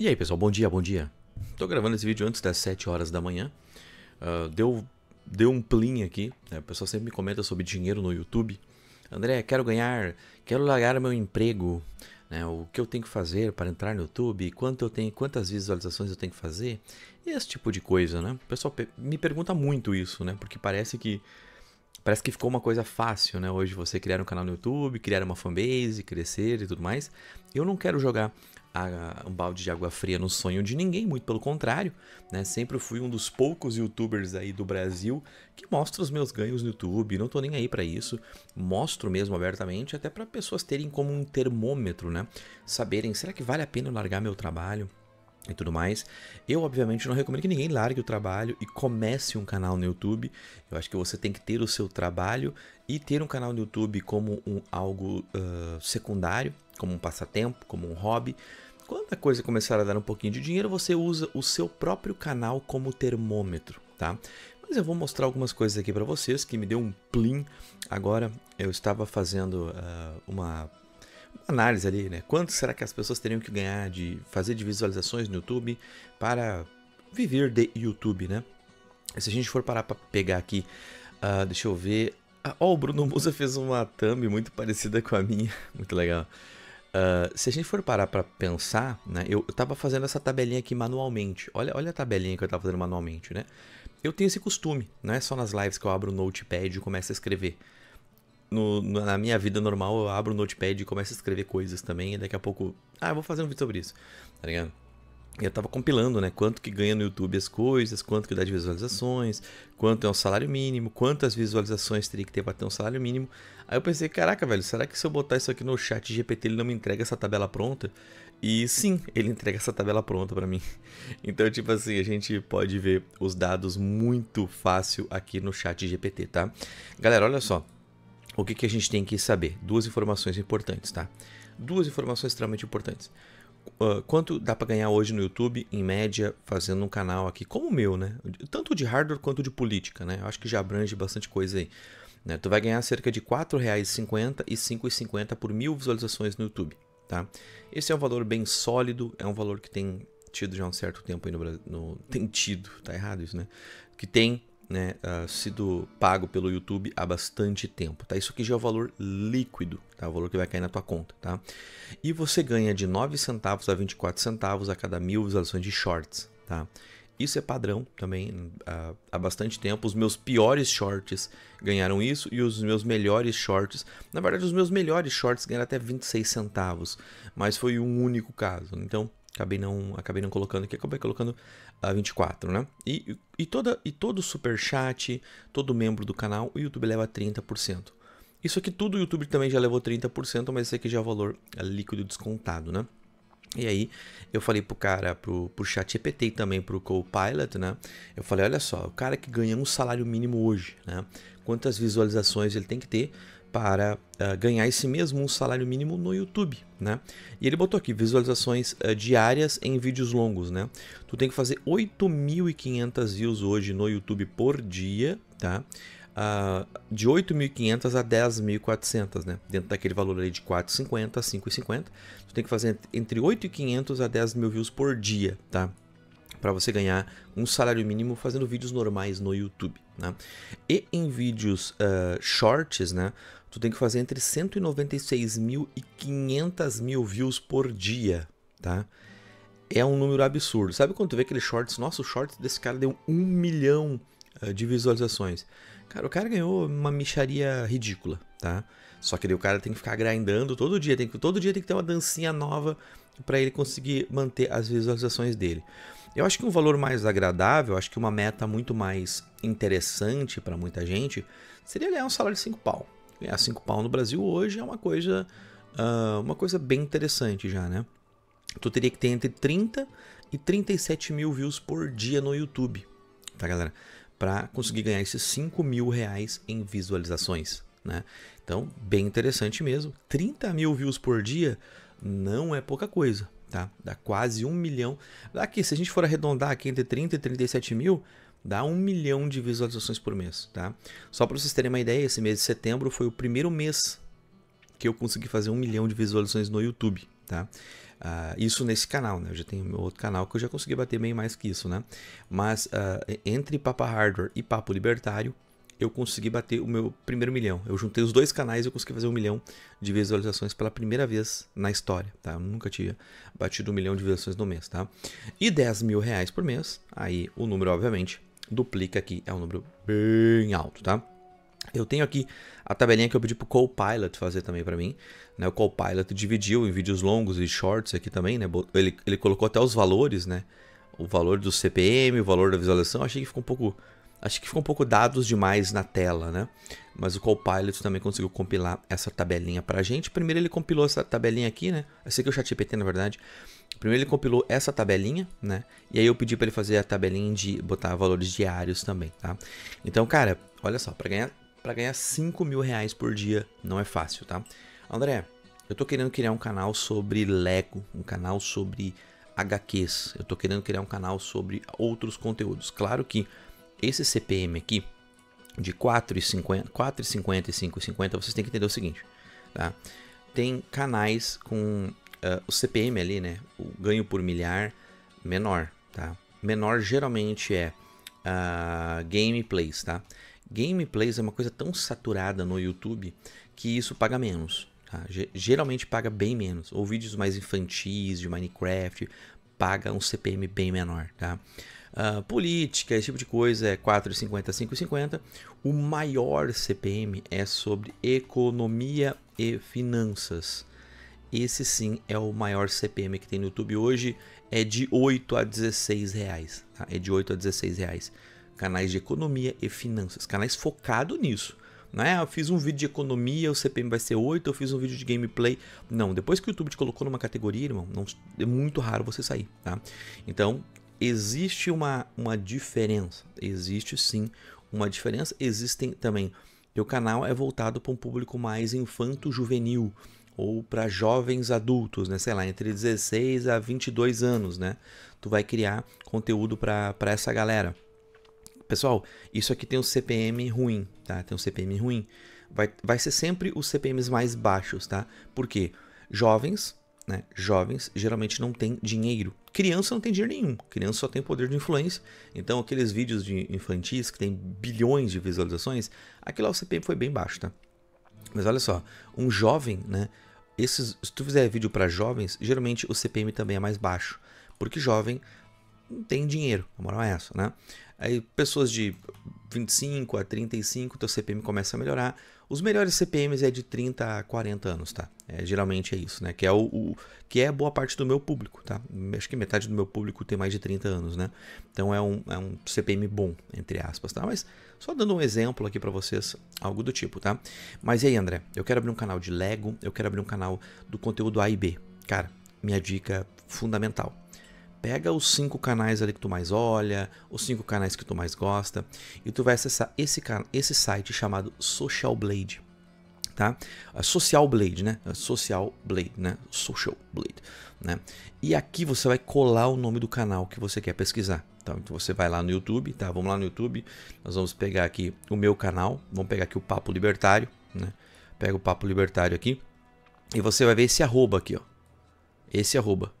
E aí pessoal, bom dia, bom dia. Estou gravando esse vídeo antes das 7 horas da manhã. Uh, deu, deu um plim aqui. Né? O pessoal sempre me comenta sobre dinheiro no YouTube. André, quero ganhar, quero largar meu emprego. Né? O que eu tenho que fazer para entrar no YouTube? Quanto eu tenho, quantas visualizações eu tenho que fazer? Esse tipo de coisa, né? O pessoal me pergunta muito isso, né? Porque parece que parece que ficou uma coisa fácil, né? Hoje você criar um canal no YouTube, criar uma fanbase, crescer e tudo mais. Eu não quero jogar a, um balde de água fria no sonho de ninguém, muito pelo contrário, né? Sempre fui um dos poucos youtubers aí do Brasil que mostra os meus ganhos no YouTube, não tô nem aí para isso, mostro mesmo abertamente, até para pessoas terem como um termômetro, né? Saberem, será que vale a pena largar meu trabalho? e tudo mais. Eu, obviamente, não recomendo que ninguém largue o trabalho e comece um canal no YouTube. Eu acho que você tem que ter o seu trabalho e ter um canal no YouTube como um, algo uh, secundário, como um passatempo, como um hobby. Quando a coisa começar a dar um pouquinho de dinheiro, você usa o seu próprio canal como termômetro, tá? Mas eu vou mostrar algumas coisas aqui para vocês que me deu um plim agora. Eu estava fazendo uh, uma análise ali, né? Quanto será que as pessoas teriam que ganhar de fazer de visualizações no YouTube para viver de YouTube, né? Se a gente for parar para pegar aqui, uh, deixa eu ver. Ah, ó, oh, o Bruno Musa fez uma thumb muito parecida com a minha, muito legal. Uh, se a gente for parar para pensar, né, eu, estava tava fazendo essa tabelinha aqui manualmente. Olha, olha a tabelinha que eu tava fazendo manualmente, né? Eu tenho esse costume, não é só nas lives que eu abro o notepad e começo a escrever. No, na minha vida normal, eu abro o notepad e começo a escrever coisas também, e daqui a pouco, ah, eu vou fazer um vídeo sobre isso, tá ligado? eu tava compilando, né? Quanto que ganha no YouTube as coisas, quanto que dá de visualizações, quanto é o salário mínimo, quantas visualizações teria que ter para ter um salário mínimo. Aí eu pensei, caraca, velho, será que se eu botar isso aqui no chat GPT ele não me entrega essa tabela pronta? E sim, ele entrega essa tabela pronta para mim. Então, tipo assim, a gente pode ver os dados muito fácil aqui no chat GPT, tá? Galera, olha só. O que, que a gente tem que saber? Duas informações importantes, tá? Duas informações extremamente importantes uh, quanto dá para ganhar hoje no YouTube, em média, fazendo um canal aqui como o meu, né? Tanto de hardware quanto de política, né? Eu acho que já abrange bastante coisa aí. Né? Tu vai ganhar cerca de R$4,50 4,50 e R$ 5,50 por mil visualizações no YouTube, tá? Esse é um valor bem sólido, é um valor que tem tido já um certo tempo aí no Brasil. No, tem tido, tá errado isso, né? Que tem né, uh, sido pago pelo YouTube há bastante tempo, tá? Isso aqui já é o valor líquido, tá? O valor que vai cair na tua conta, tá? E você ganha de 9 centavos a 24 centavos a cada mil visualizações de shorts, tá? Isso é padrão também uh, há bastante tempo. Os meus piores shorts ganharam isso e os meus melhores shorts, na verdade, os meus melhores shorts ganharam até 26 centavos, mas foi um único caso. Então, Acabei não, acabei não colocando aqui, acabei colocando a uh, 24, né? E, e, toda, e todo super chat, todo membro do canal, o YouTube leva 30%. Isso aqui tudo o YouTube também já levou 30%, mas esse aqui já é o valor ah, líquido descontado, né? E aí eu falei pro cara, pro, pro chat EPT e também pro Copilot, né? Eu falei, olha só, o cara que ganha um salário mínimo hoje, né? Quantas visualizações ele tem que ter para uh, ganhar esse mesmo um salário mínimo no YouTube, né? E ele botou aqui visualizações uh, diárias em vídeos longos, né? Tu tem que fazer 8.500 views hoje no YouTube por dia, tá? Uh, de 8.500 a 10.400, né? Dentro daquele valor ali de 4,50 a 5,50, tu tem que fazer entre 8.500 a 10.000 views por dia, tá? para você ganhar um salário mínimo fazendo vídeos normais no YouTube. Né? E em vídeos uh, shorts, né, tu tem que fazer entre 196 mil e 500 mil views por dia, tá? É um número absurdo. Sabe quando tu vê aquele shorts? Nossa, o shorts desse cara deu um milhão eh, de visualizações. Cara, o cara ganhou uma micharia ridícula, tá? Só que daí o cara tem que ficar grindando todo dia, tem que, todo dia tem que ter uma dancinha nova para ele conseguir manter as visualizações dele. Eu acho que um valor mais agradável, acho que uma meta muito mais interessante para muita gente seria ganhar um salário de 5 pau, ganhar 5 pau no Brasil hoje é uma coisa, uh, uma coisa bem interessante já, né? Tu teria que ter entre 30 e 37 mil views por dia no YouTube, tá galera? Para conseguir ganhar esses 5 mil reais em visualizações, né? Então, bem interessante mesmo. 30 mil views por dia não é pouca coisa, tá? Dá quase um milhão. Daqui, se a gente for arredondar aqui entre 30 e 37 mil, dá um milhão de visualizações por mês, tá? Só para vocês terem uma ideia, esse mês de setembro foi o primeiro mês que eu consegui fazer um milhão de visualizações no YouTube, tá? Uh, isso nesse canal, né? Eu já tenho outro canal que eu já consegui bater bem mais que isso, né? Mas uh, entre Papa Hardware e Papo Libertário, eu consegui bater o meu primeiro milhão. Eu juntei os dois canais e eu consegui fazer um milhão de visualizações pela primeira vez na história, tá? Eu nunca tinha batido um milhão de visualizações no mês, tá? E 10 mil reais por mês, aí o número, obviamente, duplica aqui, é um número bem alto, tá? Eu tenho aqui a tabelinha que eu pedi pro Copilot fazer também para mim, né? O Copilot dividiu em vídeos longos e shorts aqui também, né? Ele, ele colocou até os valores, né? O valor do CPM, o valor da visualização, achei que ficou um pouco Acho que ficou um pouco dados demais na tela, né? Mas o Copilot também conseguiu compilar essa tabelinha pra gente. Primeiro ele compilou essa tabelinha aqui, né? Essa aqui é o ChatGPT, na verdade. Primeiro ele compilou essa tabelinha, né? E aí eu pedi para ele fazer a tabelinha de botar valores diários também, tá? Então, cara, olha só, para ganhar para ganhar 5 mil reais por dia não é fácil, tá? André, eu tô querendo criar um canal sobre Lego, um canal sobre HQs, eu tô querendo criar um canal sobre outros conteúdos. Claro que esse CPM aqui, de 4,50, e 5,50, vocês têm que entender o seguinte, tá? Tem canais com uh, o CPM ali, né? O ganho por milhar menor, tá? Menor geralmente é uh, gameplays, tá? Gameplays é uma coisa tão saturada no YouTube que isso paga menos. Tá? Geralmente paga bem menos. Ou vídeos mais infantis, de Minecraft, paga um CPM bem menor, tá? Uh, política, esse tipo de coisa é 4,50, 5,50. O maior CPM é sobre economia e finanças. Esse sim é o maior CPM que tem no YouTube hoje, é de 8 a 16 reais. Tá? É de 8 a 16 reais. Canais de economia e finanças, canais focado nisso. Não é, eu fiz um vídeo de economia, o CPM vai ser 8, eu fiz um vídeo de gameplay. Não, depois que o YouTube te colocou numa categoria, irmão, não, é muito raro você sair, tá? Então, existe uma, uma diferença. Existe sim uma diferença. Existem também. Teu canal é voltado para um público mais infanto-juvenil ou para jovens adultos, né? Sei lá, entre 16 a 22 anos, né? Tu vai criar conteúdo para essa galera. Pessoal, isso aqui tem um CPM ruim, tá? Tem um CPM ruim. Vai, vai ser sempre os CPMs mais baixos, tá? Porque jovens, né? Jovens geralmente não têm dinheiro. Criança não tem dinheiro nenhum. Criança só tem poder de influência. Então, aqueles vídeos de infantis que tem bilhões de visualizações, aquilo lá o CPM foi bem baixo, tá? Mas olha só, um jovem, né? esses, se tu fizer vídeo para jovens, geralmente o CPM também é mais baixo, porque jovem não tem dinheiro, a moral é essa, né? Aí pessoas de 25 a 35, teu CPM começa a melhorar, os melhores CPMs é de 30 a 40 anos, tá? É, geralmente é isso, né? Que é, o, o, que é boa parte do meu público, tá? Acho que metade do meu público tem mais de 30 anos, né? Então é um, é um CPM bom, entre aspas, tá? Mas só dando um exemplo aqui para vocês, algo do tipo, tá? Mas e aí, André? Eu quero abrir um canal de Lego, eu quero abrir um canal do conteúdo A e B. Cara, minha dica fundamental. Pega os cinco canais ali que tu mais olha, os cinco canais que tu mais gosta, e tu vai acessar esse, esse site chamado Social Blade. Tá? É Social Blade, né? É Social Blade, né? Social Blade, né? E aqui você vai colar o nome do canal que você quer pesquisar. Tá? Então você vai lá no YouTube, tá? Vamos lá no YouTube, nós vamos pegar aqui o meu canal, vamos pegar aqui o Papo Libertário, né? Pega o Papo Libertário aqui e você vai ver esse arroba aqui, ó. Esse arroba.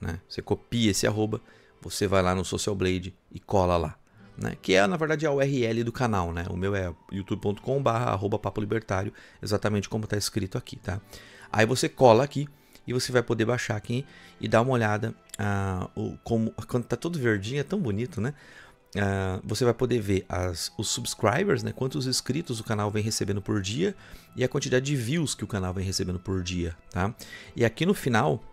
Né? Você copia esse arroba, você vai lá no Social Blade e cola lá. Né? Que é, na verdade, a URL do canal, né? O meu é youtube.com.br arroba papo libertário, exatamente como está escrito aqui, tá? Aí você cola aqui e você vai poder baixar aqui e dar uma olhada. Ah, o, como, quando tá todo verdinho, é tão bonito, né? Ah, você vai poder ver as, os subscribers, né? Quantos inscritos o canal vem recebendo por dia e a quantidade de views que o canal vem recebendo por dia, tá? E aqui no final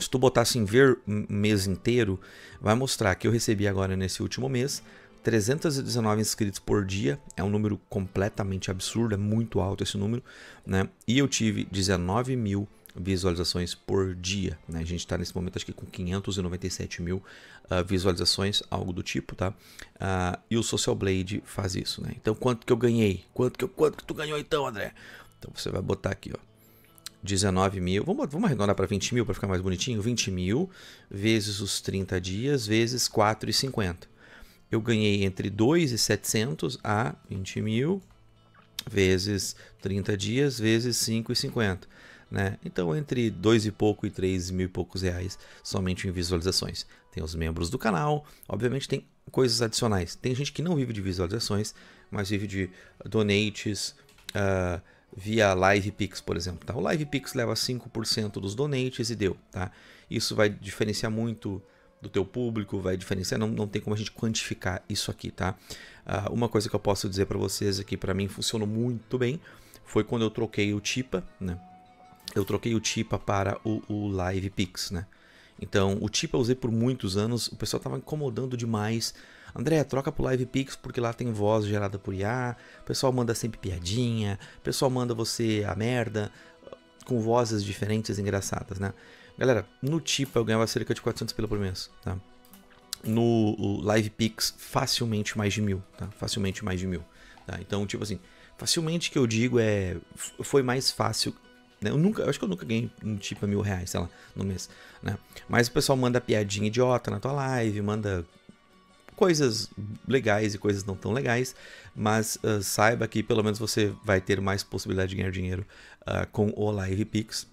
se tu botar assim, ver mês inteiro, vai mostrar que eu recebi agora nesse último mês 319 inscritos por dia, é um número completamente absurdo, é muito alto esse número, né? E eu tive 19 mil visualizações por dia, né? A gente está nesse momento acho que com 597 mil uh, visualizações, algo do tipo, tá? Uh, e o Social Blade faz isso, né? Então quanto que eu ganhei? Quanto que, eu, quanto que tu ganhou então, André? Então você vai botar aqui, ó. 19 mil, vamos, vamos arredondar para 20 mil para ficar mais bonitinho, 20 mil vezes os 30 dias, vezes 4,50. Eu ganhei entre 2,700 a 20 mil, vezes 30 dias, vezes 5,50. Né? Então, entre dois e pouco e três mil e poucos reais somente em visualizações. Tem os membros do canal, obviamente tem coisas adicionais. Tem gente que não vive de visualizações, mas vive de donates, uh, via LivePix, por exemplo. Tá? O LivePix leva 5% dos donates e deu. Tá? Isso vai diferenciar muito do teu público, vai diferenciar, não, não tem como a gente quantificar isso aqui, tá? Uh, uma coisa que eu posso dizer para vocês aqui, é para mim funcionou muito bem, foi quando eu troquei o TIPA, né? Eu troquei o TIPA para o, o LivePix, né? Então, o TIP eu usei por muitos anos, o pessoal tava incomodando demais. André, troca pro LivePix porque lá tem voz gerada por IA, o pessoal manda sempre piadinha, o pessoal manda você a merda, com vozes diferentes engraçadas, né? Galera, no TIP eu ganhava cerca de 400 pila por mês, tá? No LivePix, facilmente mais de mil, tá? Facilmente mais de mil, tá? Então, tipo assim, facilmente que eu digo é... Foi mais fácil né? Eu nunca, eu acho que eu nunca ganhei um tipo mil reais, sei lá, no mês. Né? Mas o pessoal manda piadinha idiota na tua live, manda coisas legais e coisas não tão legais, mas uh, saiba que pelo menos você vai ter mais possibilidade de ganhar dinheiro uh, com o LivePix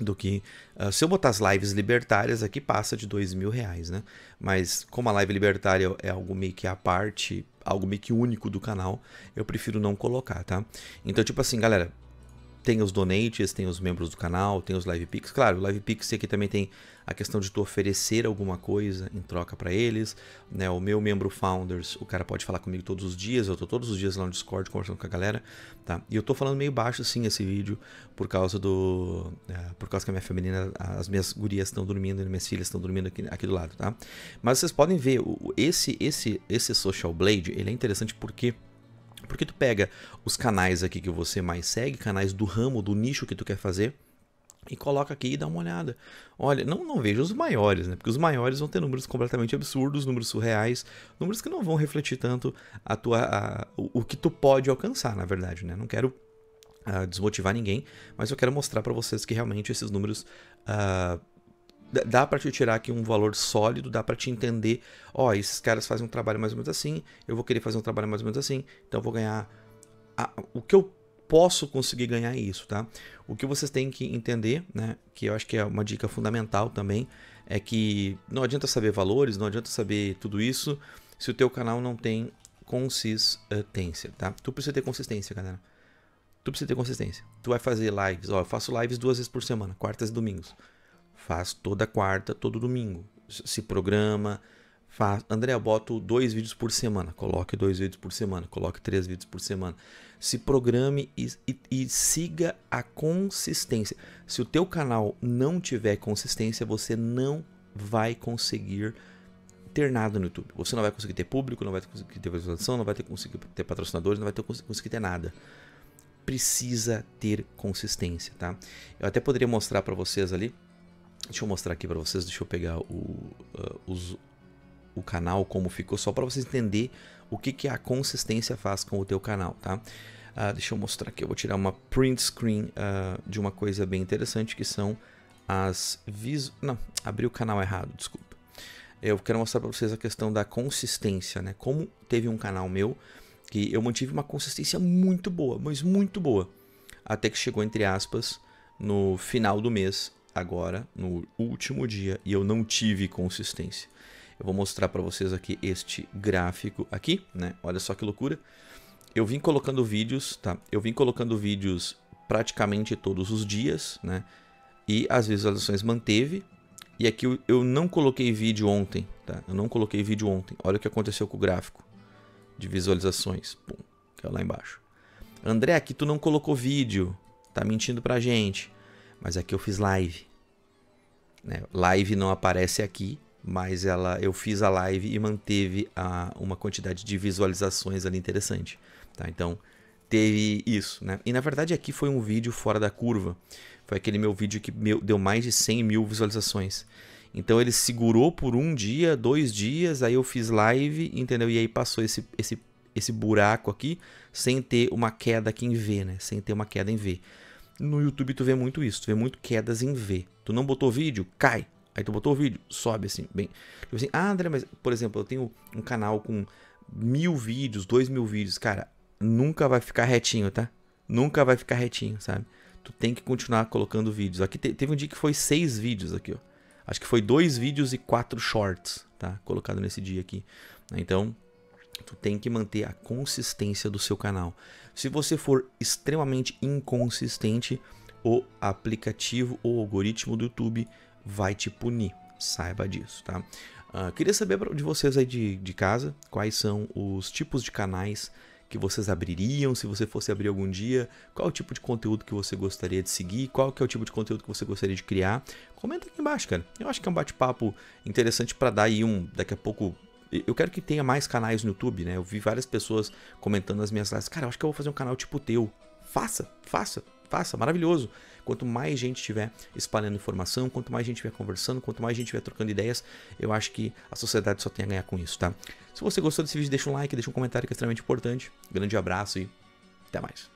do que uh, se eu botar as lives libertárias aqui passa de dois mil reais, né? Mas como a live libertária é algo meio que à parte, algo meio que único do canal, eu prefiro não colocar, tá? Então tipo assim, galera, tem os donates, tem os membros do canal, tem os live picks. Claro, o live picks aqui também tem a questão de tu oferecer alguma coisa em troca para eles. Né? O meu membro founders, o cara pode falar comigo todos os dias. Eu tô todos os dias lá no Discord conversando com a galera, tá? E eu tô falando meio baixo sim esse vídeo por causa do, é, por causa que a minha feminina, as minhas gurias estão dormindo, e minhas filhas estão dormindo aqui, aqui do lado, tá? Mas vocês podem ver esse, esse, esse social blade, ele é interessante porque porque tu pega os canais aqui que você mais segue, canais do ramo, do nicho que tu quer fazer, e coloca aqui e dá uma olhada. Olha, não, não veja os maiores, né? Porque os maiores vão ter números completamente absurdos, números surreais, números que não vão refletir tanto a tua, a, o, o, que tu pode alcançar, na verdade, né? Não quero ah, desmotivar ninguém, mas eu quero mostrar para vocês que realmente esses números ah, dá para te tirar aqui um valor sólido, dá para te entender, ó, oh, esses caras fazem um trabalho mais ou menos assim, eu vou querer fazer um trabalho mais ou menos assim, então eu vou ganhar a, o que eu posso conseguir ganhar é isso, tá? O que vocês têm que entender, né, que eu acho que é uma dica fundamental também, é que não adianta saber valores, não adianta saber tudo isso se o teu canal não tem consistência, tá? Tu precisa ter consistência, galera. Tu precisa ter consistência. Tu vai fazer lives, ó, eu faço lives duas vezes por semana, quartas e domingos. Faz toda quarta, todo domingo. Se programa. Faz... André, eu boto dois vídeos por semana. Coloque dois vídeos por semana. Coloque três vídeos por semana. Se programe e, e, e siga a consistência. Se o teu canal não tiver consistência, você não vai conseguir ter nada no YouTube. Você não vai conseguir ter público, não vai conseguir ter visualização, não vai ter, conseguir ter patrocinadores, não vai ter, conseguir ter nada. Precisa ter consistência, tá? Eu até poderia mostrar para vocês ali Deixa eu mostrar aqui para vocês, deixa eu pegar o, uh, os, o canal como ficou, só para vocês entender o que, que a consistência faz com o teu canal, tá? Uh, deixa eu mostrar aqui, eu vou tirar uma print screen uh, de uma coisa bem interessante que são as vis... Não, abri o canal errado, desculpa. Eu quero mostrar para vocês a questão da consistência, né? Como teve um canal meu que eu mantive uma consistência muito boa, mas muito boa. Até que chegou, entre aspas, no final do mês agora no último dia e eu não tive consistência. Eu vou mostrar para vocês aqui este gráfico aqui, né? Olha só que loucura. Eu vim colocando vídeos, tá? Eu vim colocando vídeos praticamente todos os dias, né? E as visualizações manteve. E aqui eu, eu não coloquei vídeo ontem, tá? Eu não coloquei vídeo ontem. Olha o que aconteceu com o gráfico de visualizações. Pum, é lá embaixo. André, aqui tu não colocou vídeo. Tá mentindo pra gente. Mas aqui eu fiz live. Né? Live não aparece aqui, mas ela, eu fiz a live e manteve a, uma quantidade de visualizações ali interessante. Tá? Então teve isso. Né? E na verdade aqui foi um vídeo fora da curva. Foi aquele meu vídeo que meu, deu mais de 100 mil visualizações. Então ele segurou por um dia, dois dias, aí eu fiz live, entendeu? E aí passou esse, esse, esse buraco aqui sem ter uma queda aqui em V, né? Sem ter uma queda em V. No YouTube tu vê muito isso, tu vê muito quedas em V. Tu não botou vídeo, cai. Aí tu botou o vídeo, sobe assim, bem. Tipo assim, ah, André, mas, por exemplo, eu tenho um canal com mil vídeos, dois mil vídeos. Cara, nunca vai ficar retinho, tá? Nunca vai ficar retinho, sabe? Tu tem que continuar colocando vídeos. Aqui te, teve um dia que foi seis vídeos aqui, ó. Acho que foi dois vídeos e quatro shorts, tá? Colocado nesse dia aqui. Né? Então, tu tem que manter a consistência do seu canal. Se você for extremamente inconsistente, o aplicativo ou algoritmo do YouTube vai te punir. Saiba disso, tá? Uh, queria saber de vocês aí de, de casa quais são os tipos de canais que vocês abririam se você fosse abrir algum dia, qual é o tipo de conteúdo que você gostaria de seguir, qual que é o tipo de conteúdo que você gostaria de criar. Comenta aqui embaixo, cara. Eu acho que é um bate-papo interessante para dar aí um, daqui a pouco, eu quero que tenha mais canais no YouTube, né? Eu vi várias pessoas comentando nas minhas lives, cara, eu acho que eu vou fazer um canal tipo teu. Faça, faça, faça, maravilhoso. Quanto mais gente tiver espalhando informação, quanto mais gente tiver conversando, quanto mais gente tiver trocando ideias, eu acho que a sociedade só tem a ganhar com isso, tá? Se você gostou desse vídeo, deixa um like, deixa um comentário que é extremamente importante. Grande abraço e até mais.